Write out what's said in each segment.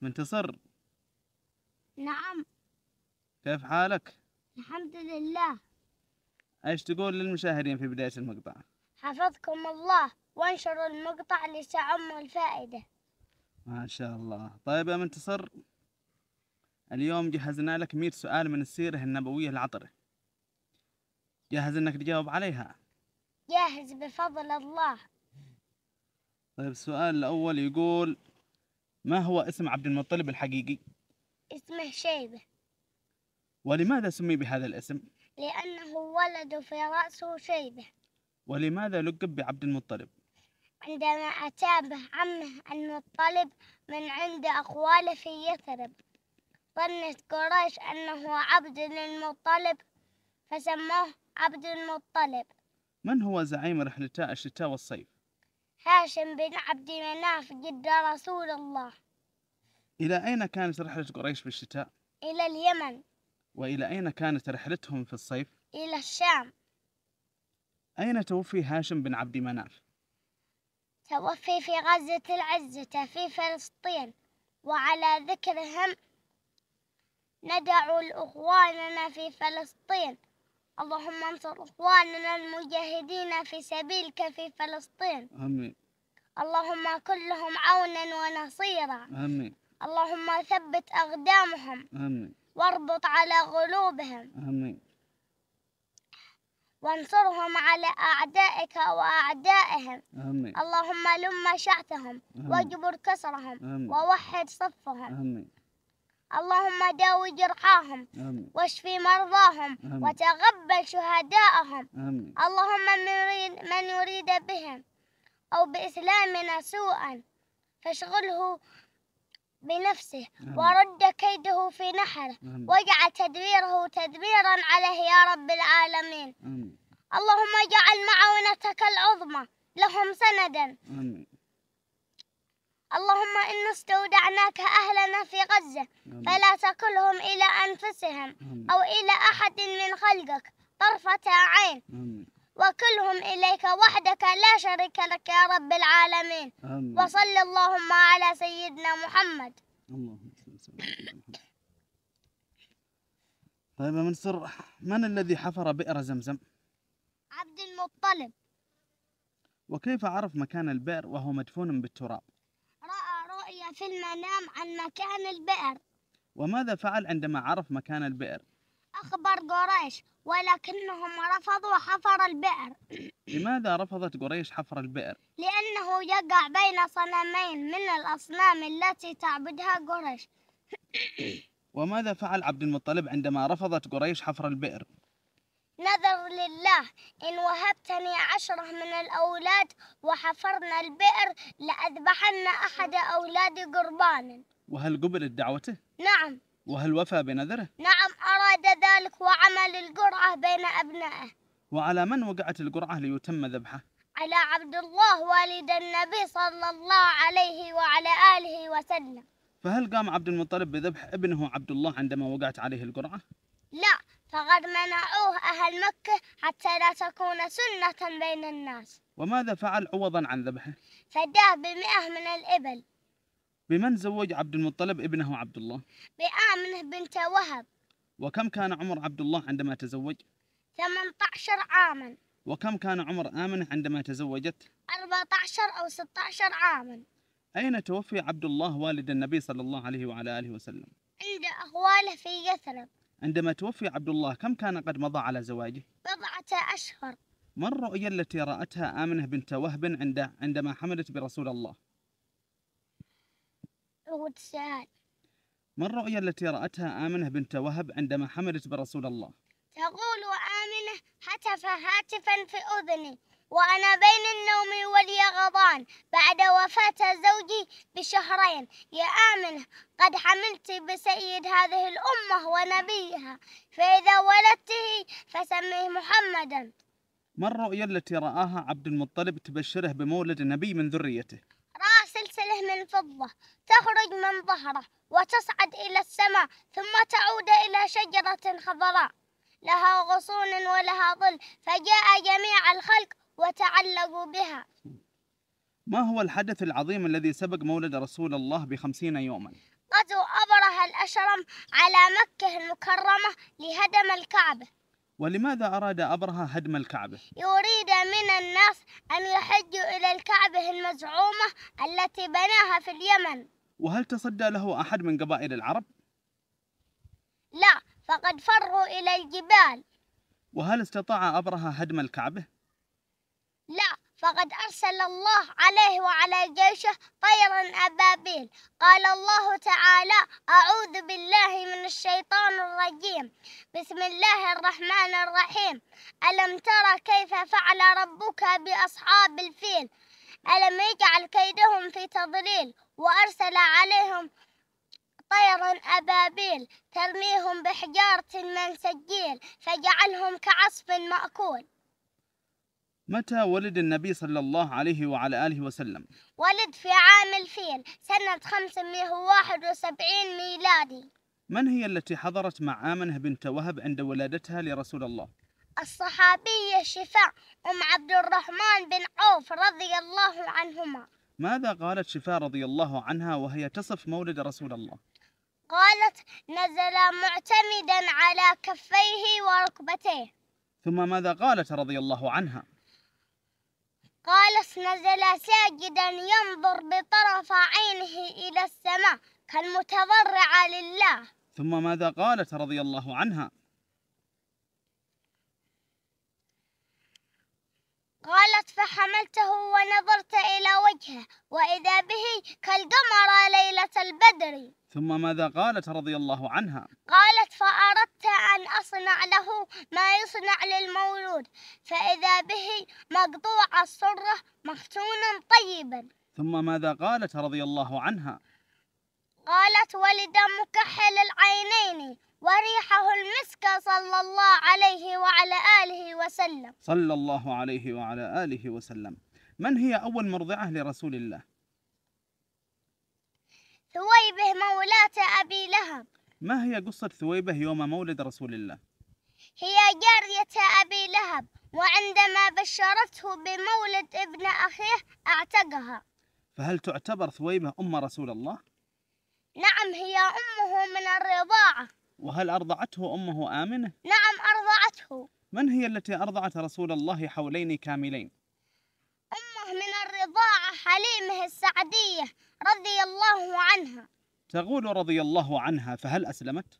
منتصر نعم كيف حالك؟ الحمد لله ايش تقول للمشاهدين في بداية المقطع؟ حفظكم الله وانشروا المقطع لتعم الفائدة ما شاء الله طيب يا منتصر اليوم جهزنا لك 100 سؤال من السيرة النبوية العطرة جاهز انك تجاوب عليها جاهز بفضل الله طيب السؤال الأول يقول ما هو اسم عبد المطلب الحقيقي؟ اسمه شيبة ولماذا سمي بهذا الاسم؟ لأنه ولد في رأسه شيبة ولماذا لقب بعبد المطلب؟ عندما أتابه عمه المطلب من عند أخواله في يثرب ظنت قريش أنه عبد للمطلب فسموه عبد المطلب من هو زعيم رحلتا الشتاء والصيف؟ هاشم بن عبد مناف جد رسول الله إلى أين كانت رحلة قريش في الشتاء؟ إلى اليمن وإلى أين كانت رحلتهم في الصيف؟ إلى الشام أين توفي هاشم بن عبد مناف؟ توفي في غزة العزة في فلسطين وعلى ذكرهم ندعو لإخواننا في فلسطين اللهم انصر إخواننا المجاهدين في سبيلك في فلسطين آمين اللهم كلهم عونا ونصيرا آمين اللهم ثبت أقدامهم آمين واربط على قلوبهم آمين وانصرهم على أعدائك وأعدائهم آمين اللهم لم شعثهم واجبر كسرهم آمين ووحد صفهم آمين اللهم داوي جرحاهم واشفي مرضاهم أمين. وتقبل شهداءهم أمين. اللهم من يريد, من يريد بهم أو بإسلامنا سوءا فاشغله بنفسه أمين. ورد كيده في نحره واجعل تدبيره تدبيرا عليه يا رب العالمين اللهم اجعل معونتك العظمى لهم سندا اللهم إنا استودعناك أهلنا في غزة فلا تكلهم إلى أنفسهم أو إلى أحد من خلقك طرفة عين وكلهم إليك وحدك لا شريك لك يا رب العالمين وصل اللهم على سيدنا محمد اللهم طيب يا منصور من الذي حفر بئر زمزم؟ عبد المطلب وكيف عرف مكان البئر وهو مدفون بالتراب؟ في المنام عن مكان البئر وماذا فعل عندما عرف مكان البئر؟ أخبر قريش ولكنهم رفضوا حفر البئر لماذا رفضت قريش حفر البئر؟ لأنه يقع بين صنمين من الأصنام التي تعبدها قريش وماذا فعل عبد المطلب عندما رفضت قريش حفر البئر؟ نذر لله إن وهبتني عشرة من الأولاد وحفرنا البئر لأذبحن أحد أولادي قربانا وهل قبلت دعوته؟ نعم وهل وفى بنذره؟ نعم أراد ذلك وعمل القرعة بين أبنائه وعلى من وقعت القرعة ليتم ذبحه؟ على عبد الله والد النبي صلى الله عليه وعلى آله وسلم فهل قام عبد المطلب بذبح ابنه عبد الله عندما وقعت عليه القرعة؟ لا فقد منعوه أهل مكة حتى لا تكون سنة بين الناس وماذا فعل عوضا عن ذبحه؟ فداه بمئة من الإبل بمن زوج عبد المطلب ابنه عبد الله؟ بآمنة بنت وهب وكم كان عمر عبد الله عندما تزوج؟ 18 عاما وكم كان عمر آمنة عندما تزوجت؟ 14 أو 16 عاما أين توفي عبد الله والد النبي صلى الله عليه وعلى آله وسلم؟ عند أخواله في يثرب عندما توفي عبد الله كم كان قد مضى على زواجه؟ بضعة أشهر ما الرؤية التي رأتها آمنة بنت وهب عند عندما حملت برسول الله؟ عود ما الرؤية التي رأتها آمنة بنت وهب عندما حملت برسول الله؟ تقول آمنة هتف هاتفا في أذني وأنا بين النوم واليقظان بعد وفاة زوجي بشهرين يا آمنة قد حملت بسيد هذه الأمة ونبيها فإذا ولدته فسميه محمدا ما الرؤية التي رآها عبد المطلب تبشره بمولد نبي من ذريته؟ رأى سلسلة من فضة تخرج من ظهره وتصعد إلى السماء ثم تعود إلى شجرة خضراء لها غصون ولها ظل فجاء جميع الخلق وتعلقوا بها ما هو الحدث العظيم الذي سبق مولد رسول الله بخمسين يوما؟ غزو أبرهة الأشرم على مكة المكرمة لهدم الكعبة ولماذا أراد أبرهة هدم الكعبة؟ يريد من الناس أن يحجوا إلى الكعبة المزعومة التي بناها في اليمن وهل تصدى له أحد من قبائل العرب؟ لا فقد فروا إلى الجبال وهل استطاع أبرهة هدم الكعبة؟ لا فقد أرسل الله عليه وعلى جيشه طيرا أبابيل قال الله تعالى أعوذ بالله من الشيطان الرجيم بسم الله الرحمن الرحيم ألم ترى كيف فعل ربك بأصحاب الفيل ألم يجعل كيدهم في تضليل وأرسل عليهم طيرا أبابيل ترميهم بحجارة من سجيل فجعلهم كعصف مأكول متى ولد النبي صلى الله عليه وعلى آله وسلم؟ ولد في عام الفيل سنة 571 ميلادي من هي التي حضرت مع آمنة بنت وهب عند ولادتها لرسول الله؟ الصحابية شفاء أم عبد الرحمن بن عوف رضي الله عنهما ماذا قالت شفاء رضي الله عنها وهي تصف مولد رسول الله؟ قالت نزل معتمدا على كفيه وركبتيه ثم ماذا قالت رضي الله عنها؟ نزل ساجدا ينظر بطرف عينه إلى السماء كالمتضرع لله ثم ماذا قالت رضي الله عنها قالت فحملته ونظرت إلى وجهه وإذا به كالقمر ليلة البدر ثم ماذا قالت رضي الله عنها قالت فأردت أن أصنع له ما يصنع للمولود فإذا به مقطوع الصرة مختونا طيبا ثم ماذا قالت رضي الله عنها قالت ولد مكحل العينين وريحه المسك صلى الله عليه وعلى آله وسلم صلى الله عليه وعلى آله وسلم من هي أول مرضعة لرسول الله؟ ثويبة مولاة أبي لهب ما هي قصة ثويبة يوم مولد رسول الله؟ هي جارية أبي لهب وعندما بشرته بمولد ابن أخيه أعتقها فهل تعتبر ثويبة أم رسول الله؟ نعم هي أمه من الرضاعة وهل أرضعته أمه آمنة؟ نعم أرضعته من هي التي أرضعت رسول الله حولين كاملين؟ أمه من الرضاعة حليمه السعدية رضي الله عنها تقول رضي الله عنها فهل أسلمت؟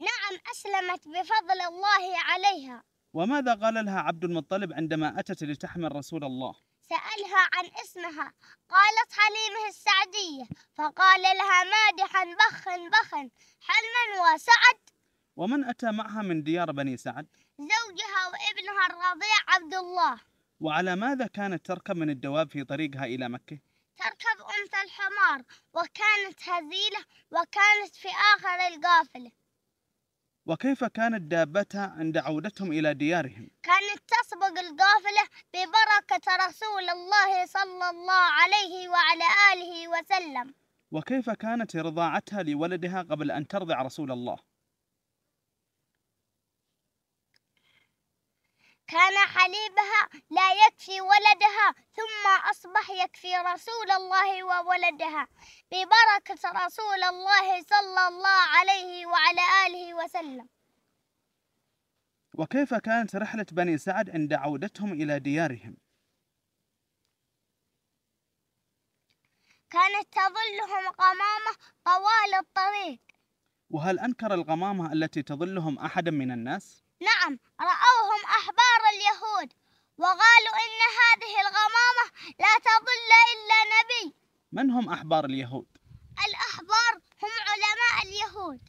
نعم أسلمت بفضل الله عليها وماذا قال لها عبد المطلب عندما أتت لتحمل رسول الله؟ سألها عن اسمها قالت حليمة السعدية فقال لها مادحا بخا بخا حلما وسعد ومن أتى معها من ديار بني سعد؟ زوجها وابنها الرضيع عبد الله وعلى ماذا كانت تركب من الدواب في طريقها إلى مكة؟ تركب أنثى الحمار وكانت هزيلة وكانت في آخر القافلة وكيف كانت دابتها عند عودتهم إلى ديارهم كانت تسبق القافلة ببركة رسول الله صلى الله عليه وعلى آله وسلم وكيف كانت رضاعتها لولدها قبل أن ترضع رسول الله كان حليبها لا يكفي ولدها ثم أصبح يكفي رسول الله وولدها ببركة رسول الله صلى الله عليه وعلى آله وسلم وكيف كانت رحلة بني سعد عند عودتهم إلى ديارهم؟ كانت تظلهم غمامة طوال الطريق وهل أنكر الغمامة التي تظلهم أحدا من الناس؟ نعم رأوهم أحبار اليهود وقالوا إن هذه الغمامة لا تضل إلا نبي من هم أحبار اليهود؟ الأحبار هم علماء اليهود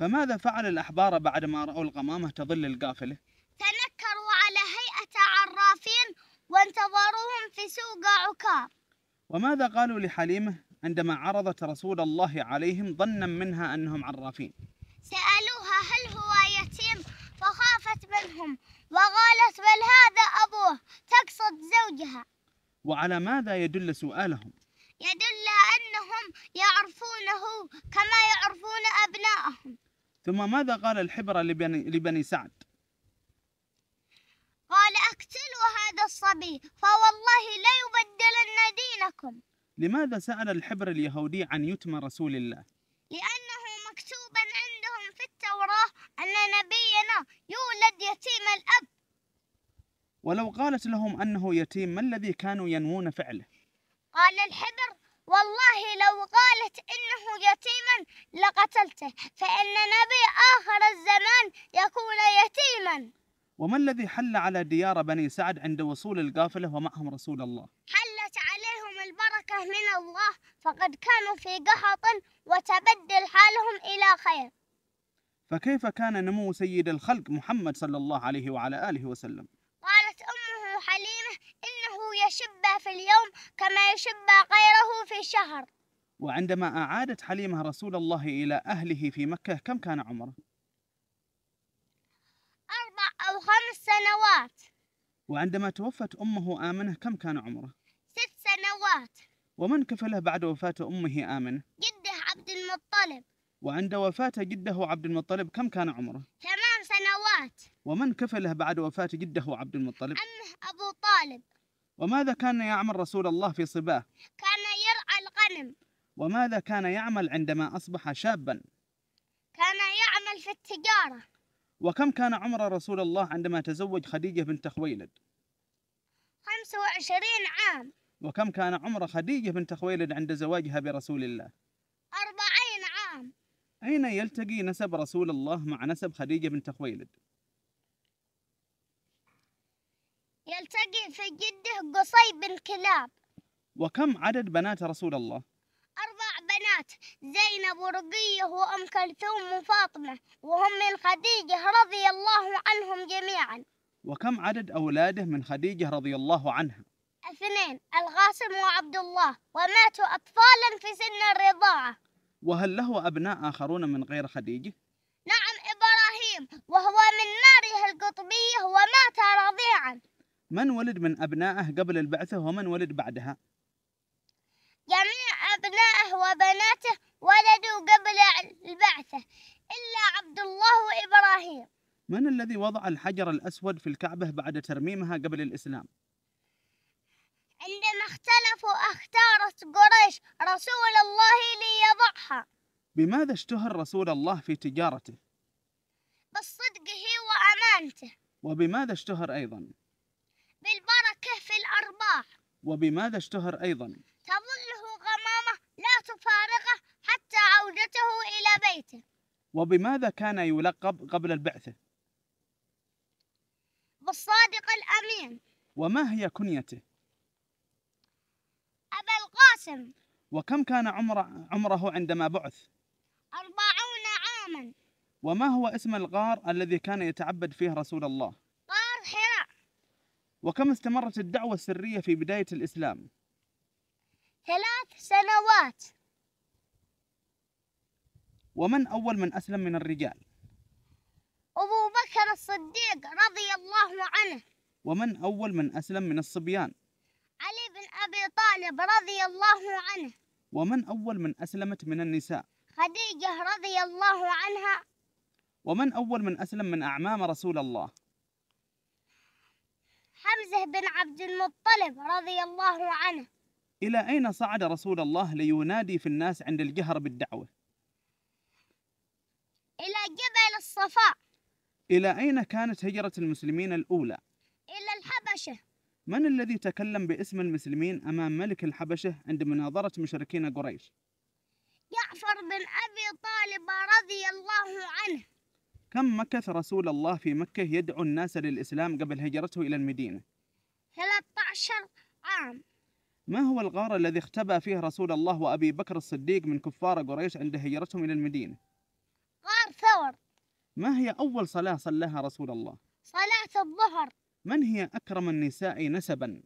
فماذا فعل الأحبار بعدما رأوا الغمامة تظل القافلة؟ تنكروا على هيئة عرافين وانتظروهم في سوق عكاب وماذا قالوا لحليمة عندما عرضت رسول الله عليهم ظنا منها أنهم عرافين؟ سألوا منهم وقالت بل هذا أبوه تقصد زوجها وعلى ماذا يدل سؤالهم؟ يدل أنهم يعرفونه كما يعرفون أبنائهم ثم ماذا قال الحبر لبني, لبني سعد؟ قال اقتلوا هذا الصبي فوالله ليبدلن دينكم لماذا سأل الحبر اليهودي عن يتم رسول الله؟ يولد يتيم الأب ولو قالت لهم أنه يتيم ما الذي كانوا ينوون فعله قال الحبر والله لو قالت إنه يتيما لقتلته فإن نبي آخر الزمان يكون يتيما وما الذي حل على ديار بني سعد عند وصول القافلة ومعهم رسول الله حلت عليهم البركة من الله فقد كانوا في قحط وتبدل حالهم إلى خير فكيف كان نمو سيد الخلق محمد صلى الله عليه وعلى آله وسلم قالت أمه حليمة إنه يشبه في اليوم كما يشبه غيره في الشهر وعندما أعادت حليمة رسول الله إلى أهله في مكة كم كان عمره؟ أربع أو خمس سنوات وعندما توفت أمه آمنة كم كان عمره؟ ست سنوات ومن كفله بعد وفاة أمه آمنة؟ جده عبد المطلب وعند وفاة جده عبد المطلب كم كان عمره؟ ثمان سنوات ومن كفله بعد وفاة جده عبد المطلب؟ أمه أبو طالب وماذا كان يعمل رسول الله في صباه؟ كان يرعى الغنم وماذا كان يعمل عندما أصبح شابا؟ كان يعمل في التجارة وكم كان عمر رسول الله عندما تزوج خديجة بنت خويلد؟ 25 عام وكم كان عمر خديجة بنت خويلد عند زواجها برسول الله؟ أين يلتقي نسب رسول الله مع نسب خديجة بنت خويلد؟ يلتقي في جده قصي بن كلاب وكم عدد بنات رسول الله؟ أربع بنات زينب ورقية وأم كلثوم وفاطمة وهم من خديجة رضي الله عنهم جميعا وكم عدد أولاده من خديجة رضي الله عنها؟ اثنين القاسم وعبد الله وماتوا أطفالا في سن الرضاعة وهل له أبناء آخرون من غير خديجة؟ نعم إبراهيم وهو من ناره القطبية ومات رضيعا من ولد من أبنائه قبل البعثة ومن ولد بعدها؟ جميع أبنائه وبناته ولدوا قبل البعثة إلا عبد الله وإبراهيم من الذي وضع الحجر الأسود في الكعبة بعد ترميمها قبل الإسلام؟ اختارت قريش رسول الله ليضعها بماذا اشتهر رسول الله في تجارته؟ بصدقه وأمانته وبماذا اشتهر أيضا؟ بالبركة في الأرباح وبماذا اشتهر أيضا؟ تظله غمامة لا تفارقه حتى عودته إلى بيته وبماذا كان يلقب قبل البعثة؟ بالصادق الأمين وما هي كنيته؟ قاسم وكم كان عمر عمره عندما بعث؟ أربعون عاما وما هو اسم الغار الذي كان يتعبد فيه رسول الله؟ غار حراء وكم استمرت الدعوة السرية في بداية الإسلام؟ ثلاث سنوات ومن أول من أسلم من الرجال؟ أبو بكر الصديق رضي الله عنه ومن أول من أسلم من الصبيان؟ طالب رضي الله عنه ومن أول من أسلمت من النساء خديجة رضي الله عنها ومن أول من أسلم من أعمام رسول الله حمزة بن عبد المطلب رضي الله عنه إلى أين صعد رسول الله لينادي في الناس عند الجهر بالدعوة إلى جبل الصفاء إلى أين كانت هجرة المسلمين الأولى إلى الحبشة من الذي تكلم باسم المسلمين أمام ملك الحبشة عند مناظرة مشركين قريش؟ جعفر بن أبي طالب رضي الله عنه كم مكث رسول الله في مكة يدعو الناس للإسلام قبل هجرته إلى المدينة؟ 13 عام ما هو الغار الذي اختبأ فيه رسول الله وأبي بكر الصديق من كفار قريش عند هجرتهم إلى المدينة؟ غار ثور ما هي أول صلاة صلاها رسول الله؟ صلاة الظهر من هي أكرم النساء نسبا؟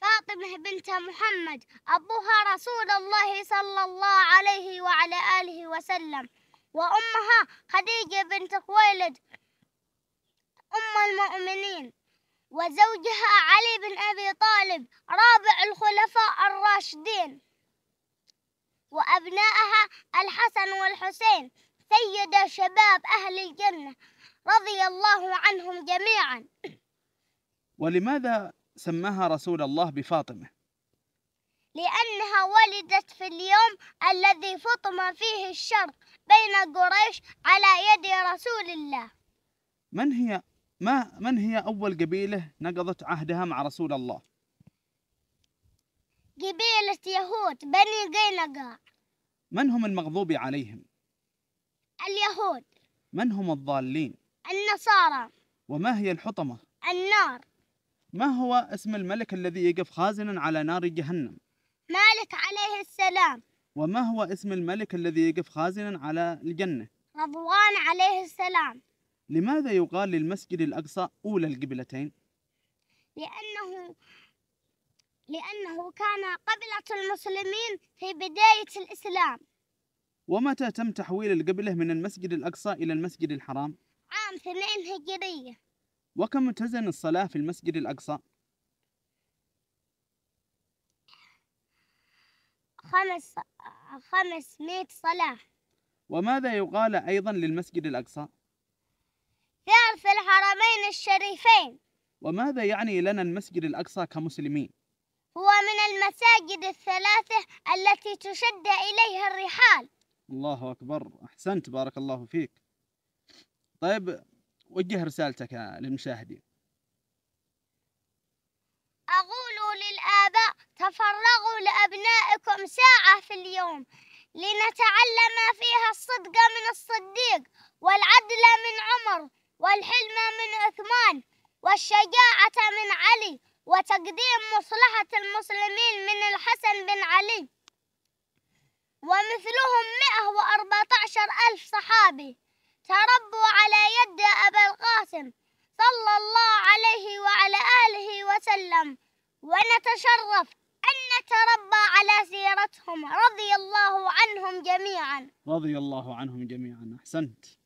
فاطمة بنت محمد أبوها رسول الله صلى الله عليه وعلى آله وسلم وأمها خديجة بنت خويلد أم المؤمنين وزوجها علي بن أبي طالب رابع الخلفاء الراشدين وأبنائها الحسن والحسين سيد شباب أهل الجنة رضي الله عنهم جميعا ولماذا سماها رسول الله بفاطمة؟ لأنها ولدت في اليوم الذي فطم فيه الشر بين قريش على يد رسول الله من هي ما من هي أول قبيلة نقضت عهدها مع رسول الله؟ قبيلة يهود بني قينقاع من هم المغضوب عليهم؟ اليهود من هم الضالين؟ النصارى وما هي الحطمة؟ النار ما هو اسم الملك الذي يقف خازنا على نار جهنم؟ مالك عليه السلام وما هو اسم الملك الذي يقف خازنا على الجنة؟ رضوان عليه السلام لماذا يقال للمسجد الأقصى أولى القبلتين؟ لأنه لأنه كان قبلة المسلمين في بداية الإسلام ومتى تم تحويل القبلة من المسجد الأقصى إلى المسجد الحرام؟ عام اثنين هجرية وكم تزن الصلاة في المسجد الأقصى؟ خمس خمسمائة صلاة وماذا يقال أيضا للمسجد الأقصى؟ ثالث الحرمين الشريفين وماذا يعني لنا المسجد الأقصى كمسلمين؟ هو من المساجد الثلاثة التي تشد إليها الرحال الله أكبر أحسنت بارك الله فيك طيب وجه رسالتك للمشاهدين أقول للآباء تفرغوا لأبنائكم ساعة في اليوم لنتعلم فيها الصدق من الصديق والعدل من عمر والحلم من عثمان والشجاعة من علي وتقديم مصلحة المسلمين من الحسن بن علي ومثلهم 114 ألف صحابي تربوا على يد أبا القاسم صلى الله عليه وعلى آله وسلم ونتشرف أن نتربى على سيرتهم رضي الله عنهم جميعا رضي الله عنهم جميعا أحسنت